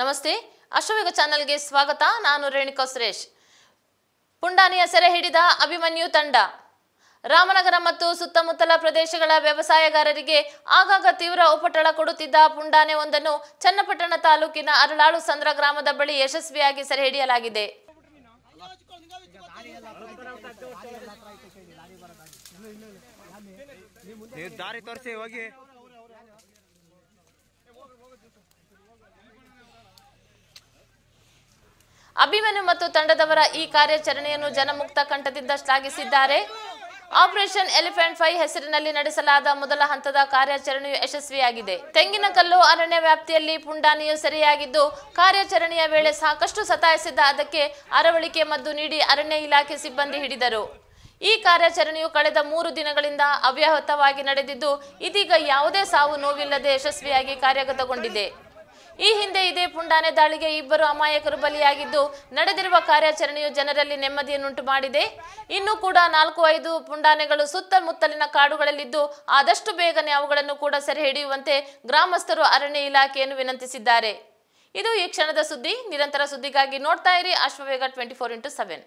ನಮಸ್ತೆ ಅಶ್ವಯುಗ ಚಾನೆಲ್ಗೆ ಸ್ವಾಗತ ನಾನು ರೇಣುಕಾ ಸುರೇಶ್ ಪುಂಡಾನಿಯ ಸೆರೆ ಹಿಡಿದ ಅಭಿಮನ್ಯು ತಂಡ ರಾಮನಗರ ಮತ್ತು ಸುತ್ತಮುತ್ತಲ ಪ್ರದೇಶಗಳ ವ್ಯವಸಾಯಗಾರರಿಗೆ ಆಗಾಗ ತೀವ್ರ ಉಪಟಳ ಕೊಡುತ್ತಿದ್ದ ಪುಂಡಾನೆ ಒಂದನ್ನು ಚನ್ನಪಟ್ಟಣ ತಾಲೂಕಿನ ಅರಳಾಳು ಸಂದ್ರ ಗ್ರಾಮದ ಬಳಿ ಯಶಸ್ವಿಯಾಗಿ ಸೆರೆ ಹಿಡಿಯಲಾಗಿದೆ ದಾರಿ ತೋರಿಸಿ ಹೋಗಿ ಅಭಿಮನ್ಯು ಮತ್ತು ತಂಡದವರ ಈ ಕಾರ್ಯಾಚರಣೆಯನ್ನು ಜನಮುಕ್ತ ಕಂಠದಿಂದ ಶ್ಲಾಘಿಸಿದ್ದಾರೆ ಆಪರೇಷನ್ ಎಲಿಫೆಂಟ್ ಫೈ ಹೆಸರಿನಲ್ಲಿ ನಡೆಸಲಾದ ಮೊದಲ ಹಂತದ ಕಾರ್ಯಾಚರಣೆಯು ಯಶಸ್ವಿಯಾಗಿದೆ ತೆಂಗಿನಕಲ್ಲು ಅರಣ್ಯ ವ್ಯಾಪ್ತಿಯಲ್ಲಿ ಪುಂಡಾನಿಯು ಸೆರೆಯಾಗಿದ್ದು ಕಾರ್ಯಾಚರಣೆಯ ವೇಳೆ ಸಾಕಷ್ಟು ಸತಾಯಿಸಿದ್ದ ಅದಕ್ಕೆ ಅರವಳಿಕೆ ಮದ್ದು ನೀಡಿ ಅರಣ್ಯ ಇಲಾಖೆ ಸಿಬ್ಬಂದಿ ಹಿಡಿದರು ಈ ಕಾರ್ಯಾಚರಣೆಯು ಕಳೆದ ಮೂರು ದಿನಗಳಿಂದ ಅವ್ಯಾಹತವಾಗಿ ನಡೆದಿದ್ದು ಇದೀಗ ಯಾವುದೇ ಸಾವು ನೋವಿಲ್ಲದೆ ಯಶಸ್ವಿಯಾಗಿ ಕಾರ್ಯಗತಗೊಂಡಿದೆ ಈ ಹಿಂದೆ ಇದೇ ಪುಂಡಾನೆ ದಾಳಿಗೆ ಇಬ್ಬರು ಅಮಾಯಕರು ಬಲಿಯಾಗಿದ್ದು ನಡೆದಿರುವ ಕಾರ್ಯಾಚರಣೆಯು ಜನರಲ್ಲಿ ನೆಮ್ಮದಿಯನ್ನುಂಟು ಮಾಡಿದೆ ಇನ್ನೂ ಕೂಡ ನಾಲ್ಕು ಐದು ಪುಂಡಾನೆಗಳು ಸುತ್ತಮುತ್ತಲಿನ ಕಾಡುಗಳಲ್ಲಿದ್ದು ಆದಷ್ಟು ಬೇಗನೆ ಅವುಗಳನ್ನು ಕೂಡ ಸೆರೆ ಹಿಡಿಯುವಂತೆ ಗ್ರಾಮಸ್ಥರು ಅರಣ್ಯ ಇಲಾಖೆಯನ್ನು ವಿನಂತಿಸಿದ್ದಾರೆ ಇದು ಈ ಕ್ಷಣದ ಸುದ್ದಿ ನಿರಂತರ ಸುದ್ದಿಗಾಗಿ ನೋಡ್ತಾ ಇರಿ Ashwavega twenty four into seven